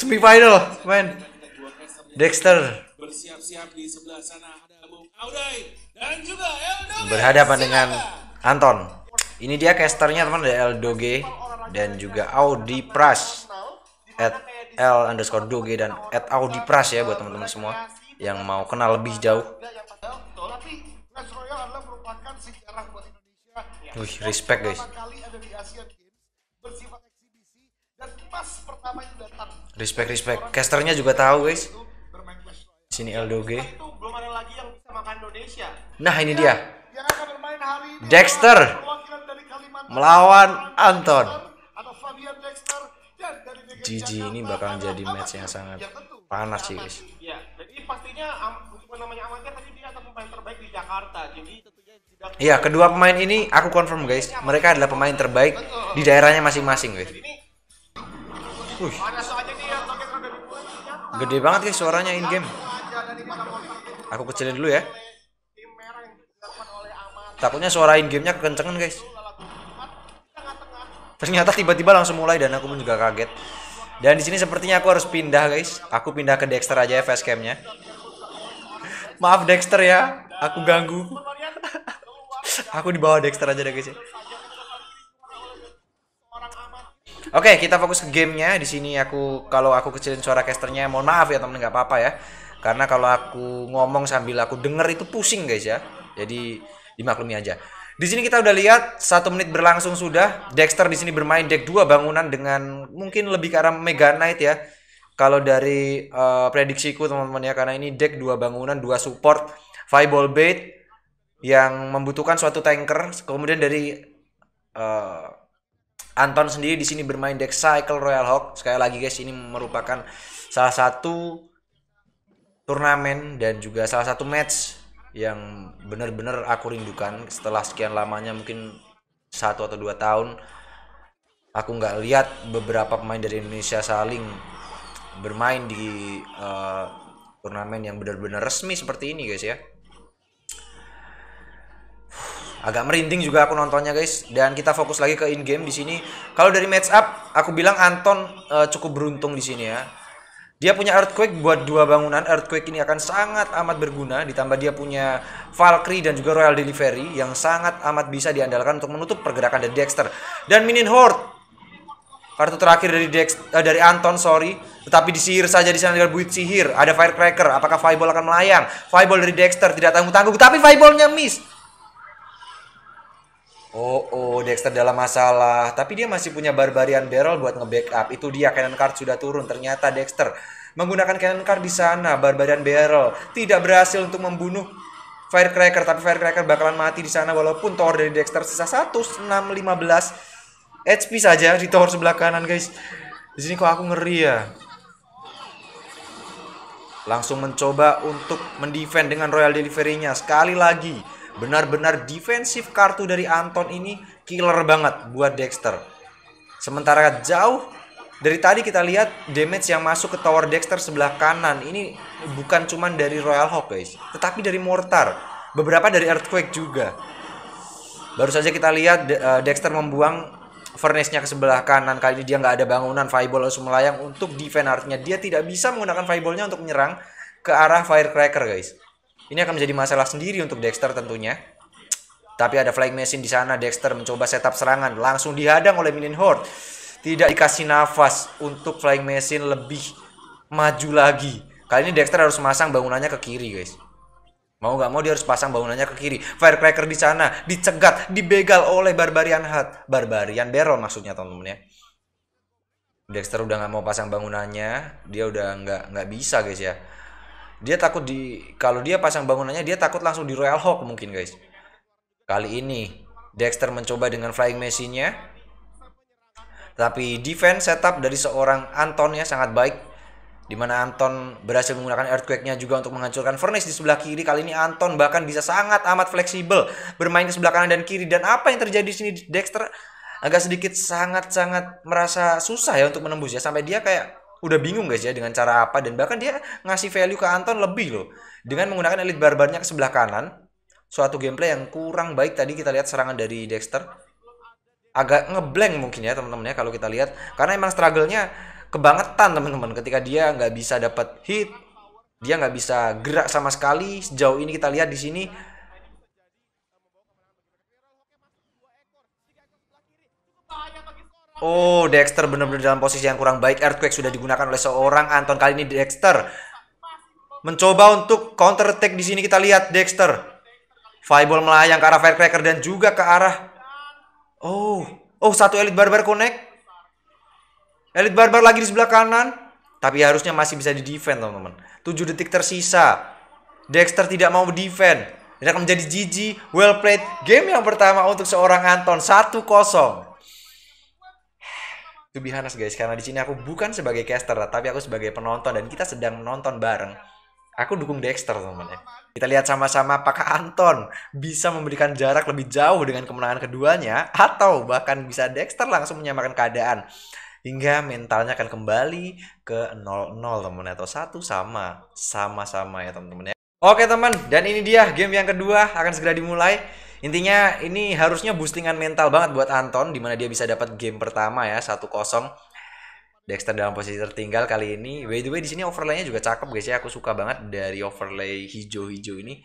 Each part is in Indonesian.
semifinal men Dexter berhadapan dengan Anton ini dia casternya teman dari Doge dan juga Audi Pras at L underscore Doge dan at Audi Pras ya buat teman-teman semua yang mau kenal lebih jauh Wih, respect guys respect respect casternya juga tahu guys sini LDOG nah ini dia Dexter melawan Anton GG ini bakal jadi match yang sangat panas sih guys iya, iya, kedua pemain ini aku confirm guys, mereka adalah pemain terbaik di daerahnya masing-masing guys. Gede banget guys suaranya in game. Aku kecilin dulu ya. Takutnya suara in gamenya kekencengan guys. Ternyata tiba-tiba langsung mulai dan aku pun juga kaget. Dan di sini sepertinya aku harus pindah guys. Aku pindah ke Dexter aja ya facecamnya. Maaf Dexter ya, aku ganggu. aku dibawa Dexter aja deh guys ya. Oke, kita fokus ke gamenya. Di sini aku kalau aku kecilin suara casternya, mohon maaf ya temen nggak apa-apa ya. Karena kalau aku ngomong sambil aku denger itu pusing guys ya. Jadi dimaklumi aja. Di sini kita udah lihat satu menit berlangsung sudah. Dexter di sini bermain deck 2 bangunan dengan mungkin lebih ke arah Mega Knight ya. Kalau dari uh, prediksiku teman-teman ya karena ini deck 2 bangunan, dua support, five ball Bait yang membutuhkan suatu tanker. Kemudian dari uh, Anton sendiri di sini bermain deck cycle Royal Hawk. Sekali lagi guys, ini merupakan salah satu turnamen dan juga salah satu match yang benar-benar aku rindukan setelah sekian lamanya mungkin satu atau dua tahun aku nggak lihat beberapa pemain dari Indonesia saling bermain di uh, turnamen yang benar-benar resmi seperti ini guys ya agak merinding juga aku nontonnya guys dan kita fokus lagi ke in game di sini kalau dari match up aku bilang Anton uh, cukup beruntung di sini ya dia punya earthquake buat dua bangunan earthquake ini akan sangat amat berguna ditambah dia punya Valkyrie dan juga Royal Delivery yang sangat amat bisa diandalkan untuk menutup pergerakan dari Dexter dan Minin Horde kartu terakhir dari Dex uh, dari Anton sorry tetapi disihir saja di sana dengan buit sihir ada firecracker apakah Fireball akan melayang Fireball dari Dexter tidak tanggung tanggung tapi Fireballnya miss Oh, oh, Dexter dalam masalah. Tapi dia masih punya Barbarian Barrel buat nge-backup. Itu dia cannon card sudah turun. Ternyata Dexter menggunakan cannon card di sana. Barbarian Barrel tidak berhasil untuk membunuh Firecracker. Tapi Firecracker bakalan mati di sana walaupun tower dari Dexter sisa 1615 HP saja di tower sebelah kanan, guys. Di sini kok aku ngeri ya. Langsung mencoba untuk mendefend dengan Royal Delivery-nya. Sekali lagi, Benar-benar defensif kartu dari Anton ini killer banget buat Dexter. Sementara jauh dari tadi kita lihat damage yang masuk ke tower Dexter sebelah kanan ini bukan cuman dari Royal Hawk guys, tetapi dari mortar, beberapa dari earthquake juga. Baru saja kita lihat eh, Dexter membuang furnace-nya ke sebelah kanan kali ini dia nggak ada bangunan fireball langsung melayang untuk defense artinya dia tidak bisa menggunakan fireballnya untuk menyerang ke arah firecracker guys ini akan menjadi masalah sendiri untuk Dexter tentunya. Tapi ada flying machine di sana. Dexter mencoba setup serangan. Langsung dihadang oleh Minion Horde. Tidak dikasih nafas untuk flying machine lebih maju lagi. Kali ini Dexter harus masang bangunannya ke kiri guys. Mau gak mau dia harus pasang bangunannya ke kiri. Firecracker di sana dicegat, dibegal oleh Barbarian Hat, Barbarian Baron maksudnya teman-teman ya. Dexter udah gak mau pasang bangunannya, dia udah gak, nggak bisa guys ya dia takut di kalau dia pasang bangunannya dia takut langsung di Royal Hawk mungkin guys kali ini Dexter mencoba dengan flying machine nya tapi defense setup dari seorang Anton ya sangat baik dimana Anton berhasil menggunakan earthquake-nya juga untuk menghancurkan furnace di sebelah kiri. Kali ini Anton bahkan bisa sangat amat fleksibel bermain ke sebelah kanan dan kiri. Dan apa yang terjadi di sini Dexter agak sedikit sangat-sangat merasa susah ya untuk menembus ya sampai dia kayak udah bingung guys ya dengan cara apa dan bahkan dia ngasih value ke Anton lebih loh dengan menggunakan elite barbarnya ke sebelah kanan suatu gameplay yang kurang baik tadi kita lihat serangan dari Dexter agak ngeblank mungkin ya teman-teman ya kalau kita lihat karena emang struggle-nya kebangetan teman-teman ketika dia nggak bisa dapat hit dia nggak bisa gerak sama sekali sejauh ini kita lihat di sini Oh, Dexter benar-benar dalam posisi yang kurang baik. Earthquake sudah digunakan oleh seorang Anton kali ini Dexter. Mencoba untuk counter attack di sini kita lihat Dexter. Fireball melayang ke arah Firecracker dan juga ke arah Oh, oh satu Elite Barbar connect. Elite Barbar lagi di sebelah kanan, tapi harusnya masih bisa di defend, teman-teman. 7 detik tersisa. Dexter tidak mau defend. Ini akan menjadi GG. Well played. Game yang pertama untuk seorang Anton 1-0 to be honest guys karena di sini aku bukan sebagai caster tapi aku sebagai penonton dan kita sedang menonton bareng aku dukung Dexter teman-teman ya. kita lihat sama-sama apakah Anton bisa memberikan jarak lebih jauh dengan kemenangan keduanya atau bahkan bisa Dexter langsung menyamakan keadaan hingga mentalnya akan kembali ke 0-0 teman ya, atau satu sama sama-sama ya teman-teman ya Oke teman, dan ini dia game yang kedua akan segera dimulai. Intinya ini harusnya boostingan mental banget buat Anton di mana dia bisa dapat game pertama ya 1-0. Dexter dalam posisi tertinggal kali ini. By the way di sini overlaynya juga cakep guys ya. Aku suka banget dari overlay hijau-hijau ini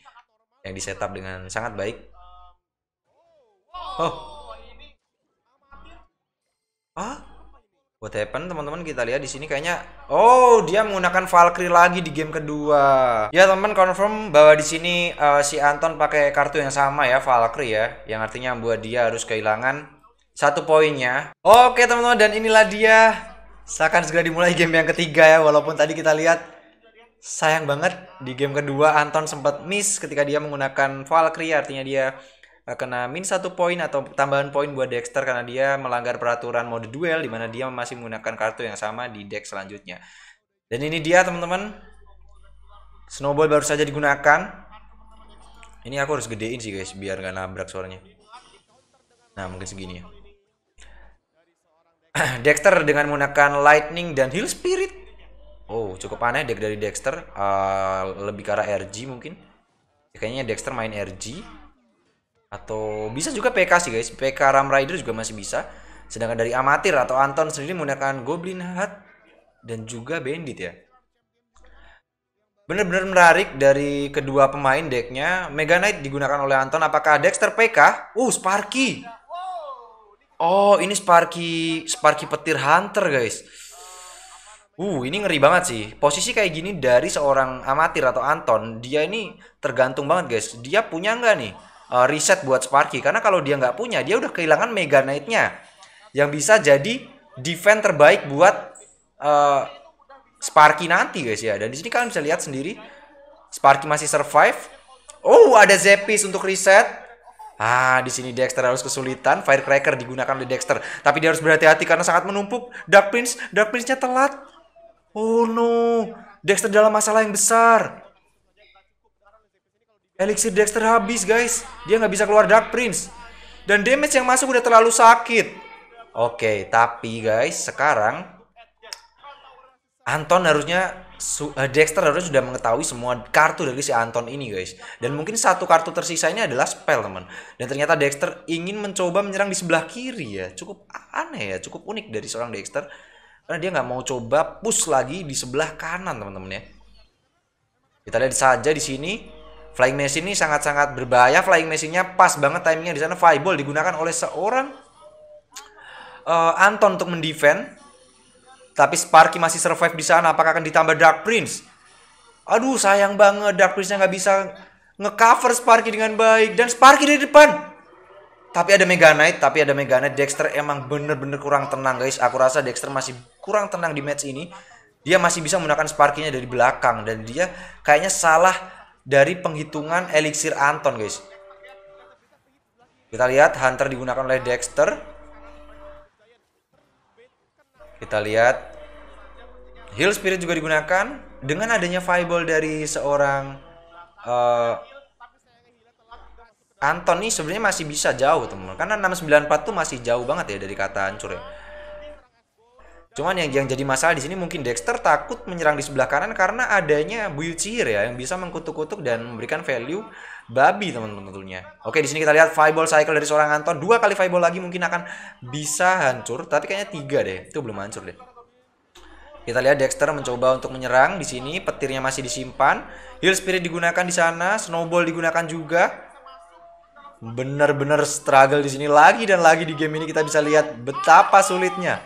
yang di setup dengan sangat baik. Oh. Ah? What happened teman-teman kita lihat di sini kayaknya oh dia menggunakan Valkyrie lagi di game kedua. Ya teman confirm bahwa di sini uh, si Anton pakai kartu yang sama ya Valkyrie ya yang artinya buat dia harus kehilangan satu poinnya. Oke teman-teman dan inilah dia. Akan segera dimulai game yang ketiga ya walaupun tadi kita lihat sayang banget di game kedua Anton sempat miss ketika dia menggunakan Valkyrie artinya dia Eh, kena min satu poin atau tambahan poin buat Dexter karena dia melanggar peraturan mode duel di mana dia masih menggunakan kartu yang sama di deck selanjutnya. Dan ini dia teman-teman. Snowball baru saja digunakan. Ini aku harus gedein sih guys biar gak nabrak suaranya. Nah mungkin segini ya. Dexter dengan menggunakan Lightning dan Heal Spirit. Oh cukup aneh deck dari Dexter. Uh, lebih ke arah RG mungkin. kayaknya Dexter main RG atau bisa juga PK sih guys PK Ram Rider juga masih bisa sedangkan dari amatir atau Anton sendiri menggunakan Goblin Hat dan juga Bandit ya bener-bener menarik dari kedua pemain decknya Mega Knight digunakan oleh Anton apakah Dexter PK uh Sparky oh ini Sparky Sparky petir Hunter guys Uh, ini ngeri banget sih. Posisi kayak gini dari seorang amatir atau Anton, dia ini tergantung banget guys. Dia punya nggak nih uh, riset buat Sparky karena kalau dia nggak punya dia udah kehilangan Mega Knight-nya yang bisa jadi defense terbaik buat uh, Sparky nanti guys ya dan di sini kalian bisa lihat sendiri Sparky masih survive oh ada Zepis untuk reset ah di sini Dexter harus kesulitan firecracker digunakan oleh Dexter tapi dia harus berhati-hati karena sangat menumpuk Dark Prince Dark Prince-nya telat oh no Dexter dalam masalah yang besar Elixir Dexter habis guys. Dia nggak bisa keluar Dark Prince. Dan damage yang masuk udah terlalu sakit. Oke, okay, tapi guys sekarang Anton harusnya eh, Dexter harusnya sudah mengetahui semua kartu dari si Anton ini guys. Dan mungkin satu kartu tersisa ini adalah spell teman. Dan ternyata Dexter ingin mencoba menyerang di sebelah kiri ya. Cukup aneh ya, cukup unik dari seorang Dexter. Karena dia nggak mau coba push lagi di sebelah kanan teman-teman ya. Kita lihat saja di sini Flying Messi ini sangat-sangat berbahaya. Flying Messi-nya pas banget timingnya di sana. fireball digunakan oleh seorang uh, Anton untuk mendefend. Tapi Sparky masih survive di sana. Apakah akan ditambah Dark Prince? Aduh, sayang banget Dark Prince-nya nggak bisa ngecover Sparky dengan baik dan Sparky di depan. Tapi ada Mega Knight, tapi ada Mega Knight. Dexter emang bener-bener kurang tenang guys. Aku rasa Dexter masih kurang tenang di match ini. Dia masih bisa menggunakan Sparky-nya dari belakang dan dia kayaknya salah dari penghitungan elixir Anton, guys. Kita lihat Hunter digunakan oleh Dexter. Kita lihat Heal Spirit juga digunakan dengan adanya Fireball dari seorang uh, Anton nih sebenarnya masih bisa jauh teman karena 694 tuh masih jauh banget ya dari kata hancur ya Cuman yang yang jadi masalah di sini mungkin Dexter takut menyerang di sebelah kanan karena adanya Buyucir ya yang bisa mengkutuk-kutuk dan memberikan value babi teman-teman tentunya. Oke, di sini kita lihat fireball cycle dari seorang Anton. Dua kali fireball lagi mungkin akan bisa hancur, tapi kayaknya tiga deh. Itu belum hancur deh. Kita lihat Dexter mencoba untuk menyerang di sini, petirnya masih disimpan. Heal Spirit digunakan di sana, Snowball digunakan juga bener-bener struggle di sini lagi dan lagi di game ini kita bisa lihat betapa sulitnya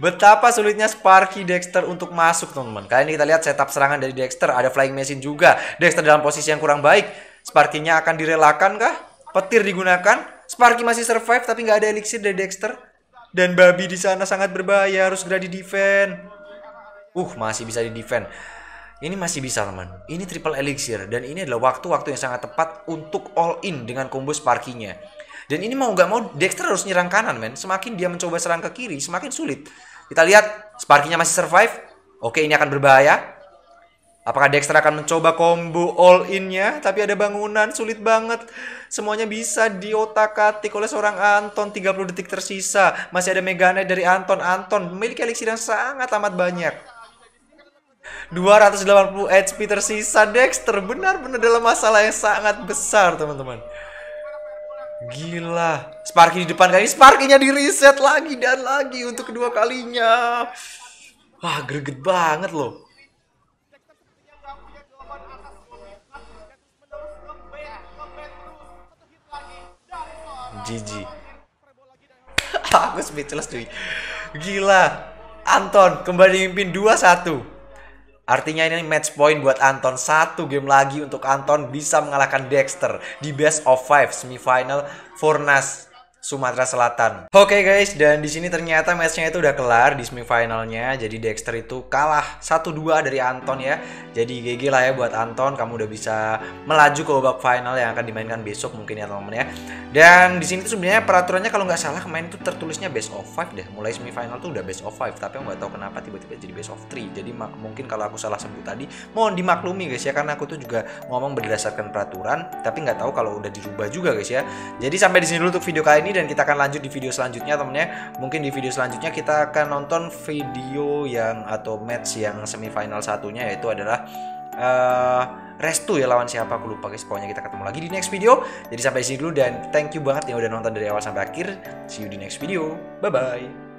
Betapa sulitnya Sparky Dexter untuk masuk teman-teman. Kali ini kita lihat setup serangan dari Dexter. Ada flying machine juga. Dexter dalam posisi yang kurang baik. Sparky-nya akan direlakan kah? Petir digunakan. Sparky masih survive tapi nggak ada elixir dari Dexter. Dan babi di sana sangat berbahaya. Harus segera di defend. Uh, masih bisa di defend. Ini masih bisa teman. Ini triple elixir dan ini adalah waktu-waktu yang sangat tepat untuk all in dengan combo Sparky-nya. Dan ini mau nggak mau Dexter harus nyerang kanan, men. Semakin dia mencoba serang ke kiri, semakin sulit. Kita lihat Sparky-nya masih survive. Oke, ini akan berbahaya. Apakah Dexter akan mencoba combo all in-nya? Tapi ada bangunan, sulit banget. Semuanya bisa diotak-atik oleh seorang Anton. 30 detik tersisa. Masih ada Megane dari Anton. Anton memiliki elixir yang sangat amat banyak. 280 HP tersisa. Dexter benar-benar dalam masalah yang sangat besar, teman-teman. Gila. Sparky di depan kali. sparky di reset lagi dan lagi untuk kedua kalinya. Wah, greget banget loh. GG. Aku speechless cuy. Gila. Anton kembali mimpin 2-1. Artinya ini match point buat Anton. Satu game lagi untuk Anton bisa mengalahkan Dexter di best of five semifinal Furnas Sumatera Selatan. Oke okay guys, dan di sini ternyata matchnya itu udah kelar di semifinalnya. Jadi Dexter itu kalah 1-2 dari Anton ya. Jadi GG lah ya buat Anton, kamu udah bisa melaju ke babak final yang akan dimainkan besok mungkin ya teman-teman ya. Dan di sini tuh sebenarnya peraturannya kalau nggak salah main itu tertulisnya best of 5 deh. Mulai semifinal tuh udah best of 5, tapi nggak tahu kenapa tiba-tiba jadi best of 3. Jadi mungkin kalau aku salah sebut tadi, mohon dimaklumi guys ya karena aku tuh juga ngomong berdasarkan peraturan, tapi nggak tahu kalau udah dirubah juga guys ya. Jadi sampai di sini dulu untuk video kali ini dan kita akan lanjut di video selanjutnya temennya mungkin di video selanjutnya kita akan nonton video yang atau match yang semifinal satunya yaitu adalah uh, restu ya lawan siapa aku lupa guys pokoknya kita ketemu lagi di next video jadi sampai sini dulu dan thank you banget yang udah nonton dari awal sampai akhir see you di next video bye bye